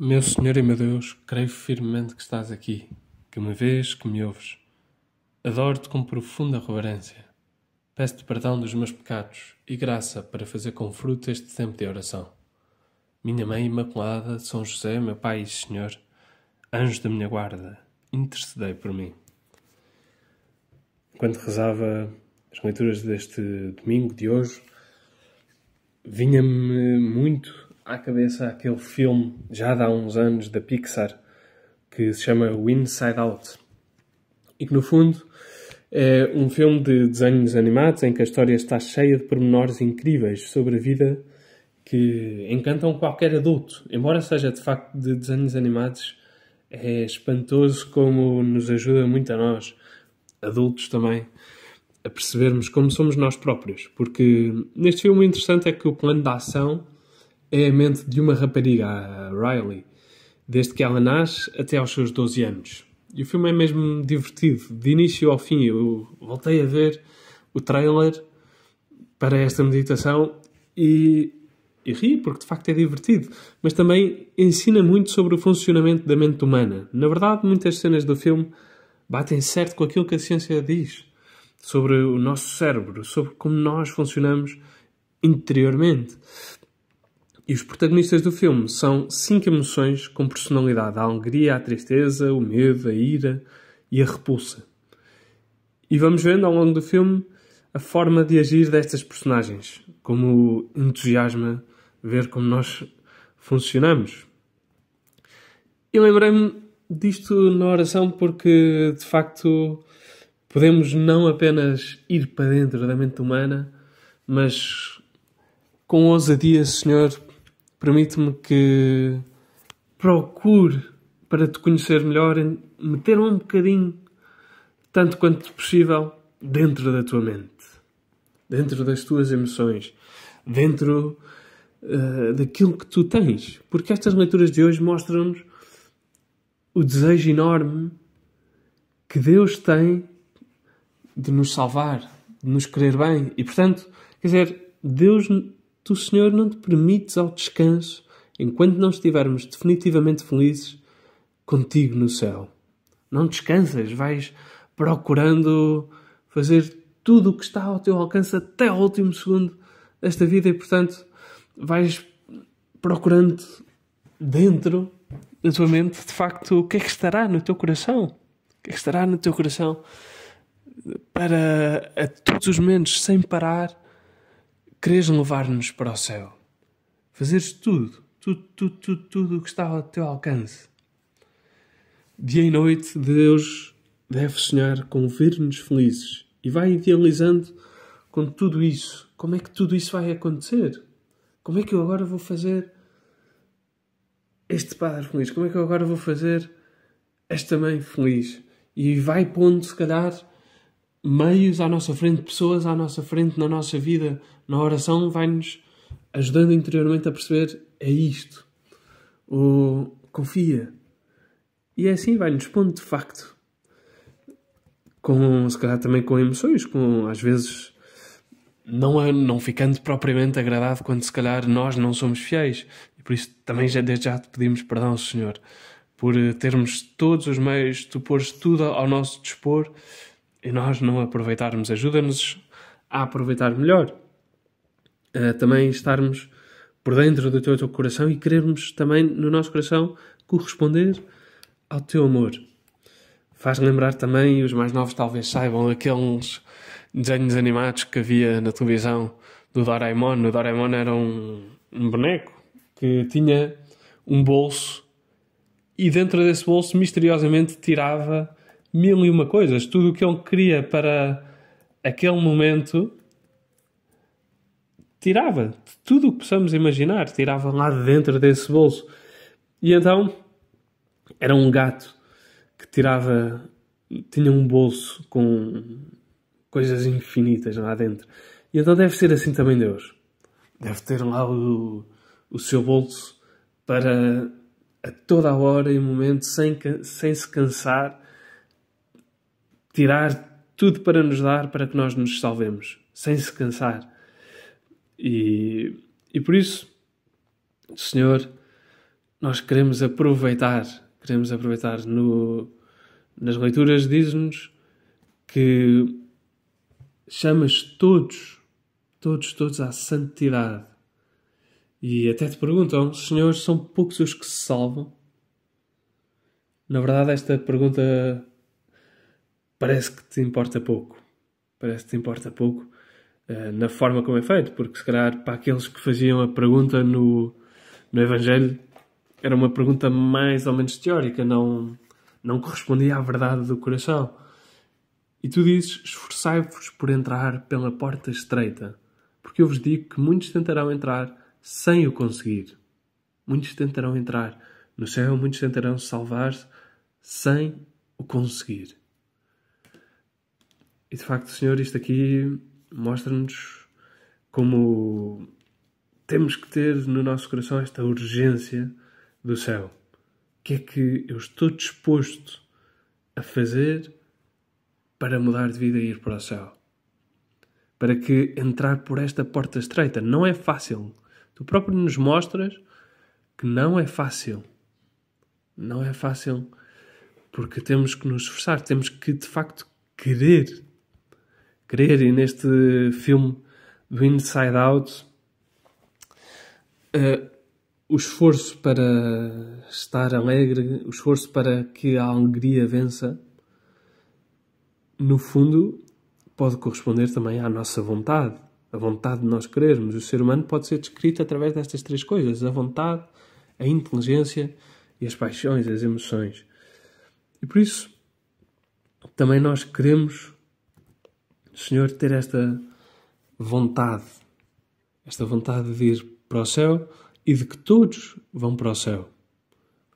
Meu Senhor e meu Deus, creio firmemente que estás aqui, que me vês, que me ouves. Adoro-te com profunda reverência. Peço-te perdão dos meus pecados e graça para fazer com fruto este tempo de oração. Minha Mãe Imaculada, São José, meu Pai e Senhor, anjo da minha guarda, intercedei por mim. Enquanto rezava as leituras deste domingo de hoje, vinha-me muito à cabeça aquele filme, já há uns anos, da Pixar, que se chama O Inside Out. E que, no fundo, é um filme de desenhos animados em que a história está cheia de pormenores incríveis sobre a vida que encantam qualquer adulto. Embora seja, de facto, de desenhos animados, é espantoso como nos ajuda muito a nós, adultos também, a percebermos como somos nós próprios. Porque neste filme o interessante é que o plano de ação é a mente de uma rapariga, a Riley, desde que ela nasce até aos seus 12 anos. E o filme é mesmo divertido, de início ao fim. Eu voltei a ver o trailer para esta meditação e, e ri, porque de facto é divertido, mas também ensina muito sobre o funcionamento da mente humana. Na verdade, muitas cenas do filme batem certo com aquilo que a ciência diz sobre o nosso cérebro, sobre como nós funcionamos interiormente. E os protagonistas do filme são cinco emoções com personalidade: a alegria, a tristeza, o medo, a ira e a repulsa. E vamos vendo ao longo do filme a forma de agir destas personagens, como entusiasma ver como nós funcionamos. Eu lembrei-me disto na oração porque, de facto, podemos não apenas ir para dentro da mente humana, mas com ousadia, Senhor, permite-me que procure, para te conhecer melhor, meter um bocadinho, tanto quanto possível, dentro da tua mente, dentro das tuas emoções, dentro uh, daquilo que tu tens. Porque estas leituras de hoje mostram-nos o desejo enorme que Deus tem de nos salvar, de nos querer bem. E portanto, quer dizer, Deus tu, Senhor, não te permites ao descanso enquanto não estivermos definitivamente felizes contigo no céu. Não descansas, vais procurando fazer tudo o que está ao teu alcance até ao último segundo desta vida e, portanto, vais procurando dentro da tua mente, de facto, o que é que estará no teu coração. O que é que estará no teu coração para a todos os momentos, sem parar Queres levar-nos para o céu. Fazeres tudo, tudo, tudo, tudo, tudo o que está ao teu alcance. Dia e noite, Deus deve sonhar com ver-nos felizes e vai idealizando com tudo isso. Como é que tudo isso vai acontecer? Como é que eu agora vou fazer este padre feliz? Como é que eu agora vou fazer esta mãe feliz? E vai pondo, se calhar, meios à nossa frente, pessoas à nossa frente na nossa vida, na oração, vai-nos ajudando interiormente a perceber é isto. Ou confia. E é assim, vai-nos pondo de facto. Com, se calhar também com emoções, com às vezes não, é, não ficando propriamente agradado quando se calhar nós não somos fiéis. E por isso também já, desde já te pedimos perdão, Senhor, por termos todos os meios, tu pôres tudo ao nosso dispor e nós não aproveitarmos. Ajuda-nos a aproveitar melhor. também estarmos por dentro do teu, teu coração e querermos também no nosso coração corresponder ao teu amor. Faz lembrar também, e os mais novos talvez saibam, aqueles desenhos animados que havia na televisão do Doraemon. O Doraemon era um, um boneco que tinha um bolso e dentro desse bolso misteriosamente tirava mil e uma coisas, tudo o que ele queria para aquele momento tirava tudo o que possamos imaginar, tirava lá dentro desse bolso. E então era um gato que tirava, tinha um bolso com coisas infinitas lá dentro. E então deve ser assim também Deus. Deve ter lá o, o seu bolso para a toda a hora e momento, sem, sem se cansar, tirar tudo para nos dar para que nós nos salvemos, sem se cansar. E, e por isso, Senhor, nós queremos aproveitar, queremos aproveitar no, nas leituras diz-nos que chamas todos, todos, todos à santidade. E até te perguntam, Senhor, são poucos os que se salvam? Na verdade, esta pergunta parece que te importa pouco. Parece que te importa pouco uh, na forma como é feito, porque se calhar para aqueles que faziam a pergunta no, no Evangelho era uma pergunta mais ou menos teórica, não, não correspondia à verdade do coração. E tu dizes: Esforçai-vos por entrar pela porta estreita, porque eu vos digo que muitos tentarão entrar sem o conseguir. Muitos tentarão entrar no céu, muitos tentarão salvar-se sem o conseguir. E de facto, Senhor, isto aqui mostra-nos como temos que ter no nosso coração esta urgência do céu. O que é que eu estou disposto a fazer para mudar de vida e ir para o céu? Para que entrar por esta porta estreita não é fácil. Tu próprio nos mostras que não é fácil. Não é fácil porque temos que nos esforçar, temos que de facto querer querer e neste filme do Inside Out uh, o esforço para estar alegre, o esforço para que a alegria vença, no fundo pode corresponder também à nossa vontade, a vontade de nós querermos. O ser humano pode ser descrito através destas três coisas: a vontade, a inteligência e as paixões, as emoções. E por isso também nós queremos Senhor, ter esta vontade, esta vontade de ir para o céu e de que todos vão para o céu,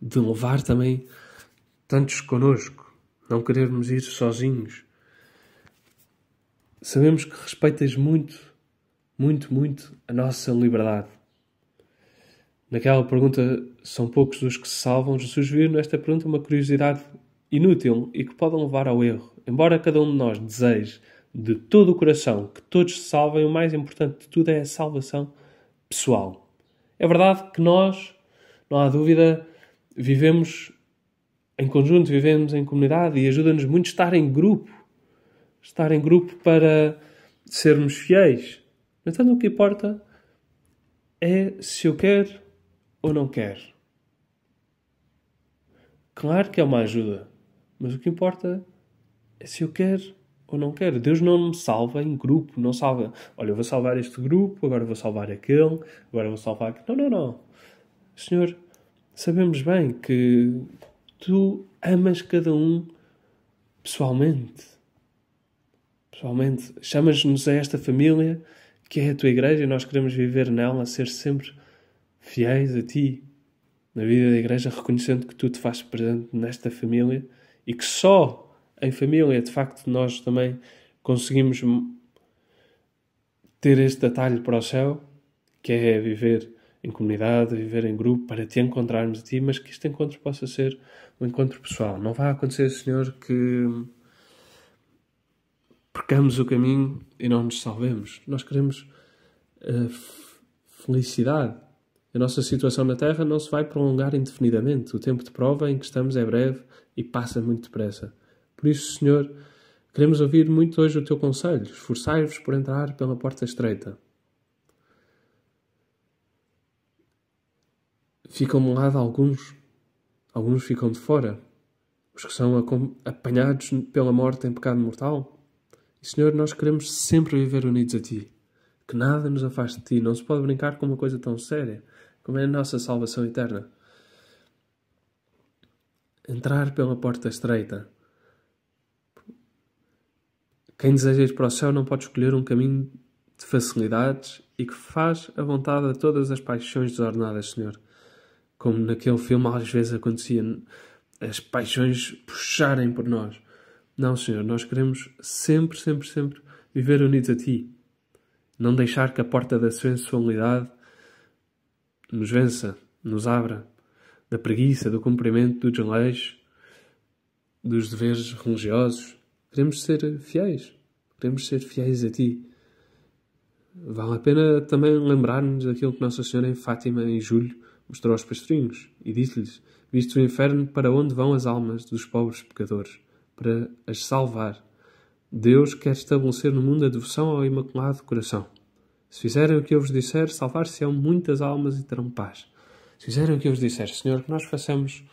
de levar também tantos conosco, não querermos ir sozinhos. Sabemos que respeitas muito, muito, muito a nossa liberdade. Naquela pergunta, são poucos os que se salvam, Jesus viu nesta pergunta uma curiosidade inútil e que podem levar ao erro, embora cada um de nós deseje de todo o coração, que todos se salvem, o mais importante de tudo é a salvação pessoal. É verdade que nós, não há dúvida, vivemos em conjunto, vivemos em comunidade e ajuda-nos muito estar em grupo. Estar em grupo para sermos fiéis. No entanto, o que importa é se eu quero ou não quero. Claro que é uma ajuda, mas o que importa é se eu quero ou não quero. Deus não me salva em grupo, não salva. Olha, eu vou salvar este grupo, agora vou salvar aquele, agora vou salvar aquele. Não, não, não. Senhor, sabemos bem que tu amas cada um pessoalmente. Pessoalmente, chamas-nos a esta família que é a tua igreja e nós queremos viver nela, ser sempre fiéis a ti, na vida da igreja, reconhecendo que tu te fazes presente nesta família e que só em família, de facto, nós também conseguimos ter este atalho para o céu, que é viver em comunidade, viver em grupo, para te encontrarmos a ti, mas que este encontro possa ser um encontro pessoal. Não vai acontecer, Senhor, que percamos o caminho e não nos salvemos. Nós queremos eh, felicidade. A nossa situação na Terra não se vai prolongar indefinidamente. O tempo de prova em que estamos é breve e passa muito depressa. Por isso, Senhor, queremos ouvir muito hoje o teu conselho. Esforçai-vos por entrar pela porta estreita. Ficam de um lado alguns, alguns ficam de fora, os que são apanhados pela morte em pecado mortal. E, Senhor, nós queremos sempre viver unidos a Ti, que nada nos afaste de Ti. Não se pode brincar com uma coisa tão séria como é a nossa salvação eterna. Entrar pela porta estreita. Quem deseja ir para o céu não pode escolher um caminho de facilidades e que faz a vontade a todas as paixões desordenadas, Senhor. Como naquele filme às vezes acontecia, as paixões puxarem por nós. Não, Senhor, nós queremos sempre, sempre, sempre viver unidos a Ti. Não deixar que a porta da sensualidade nos vença, nos abra, da preguiça, do cumprimento, do desleixo, dos deveres religiosos. Queremos ser fiéis. Queremos ser fiéis a Ti. Vale a pena também lembrar-nos daquilo que Nossa Senhora em Fátima, em julho, mostrou aos pastorinhos e disse-lhes: Visto o inferno, para onde vão as almas dos pobres pecadores? Para as salvar. Deus quer estabelecer no mundo a devoção ao Imaculado Coração. Se fizerem o que eu vos disser, salvar-se-ão muitas almas e terão paz. Se fizerem o que eu vos disser, Senhor, que nós façamos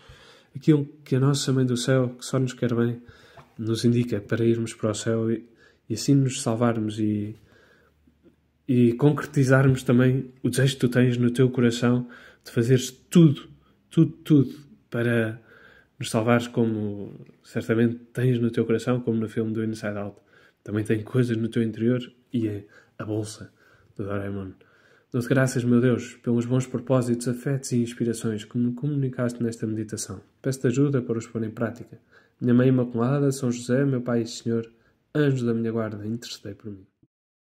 aquilo que a nossa Mãe do Céu, que só nos quer bem, nos indica para irmos para o céu e, e assim nos salvarmos e, e concretizarmos também o desejo que tu tens no teu coração de fazeres tudo, tudo, tudo para nos salvares como certamente tens no teu coração, como no filme do Inside Out. Também tem coisas no teu interior e é a bolsa do Doraemon. Dou-te graças, meu Deus, pelos bons propósitos, afetos e inspirações que me comunicaste nesta meditação. Peço-te ajuda para os pôr em prática. Minha Mãe Imaculada, São José, meu Pai e Senhor, anjo da minha guarda, intercedei por mim.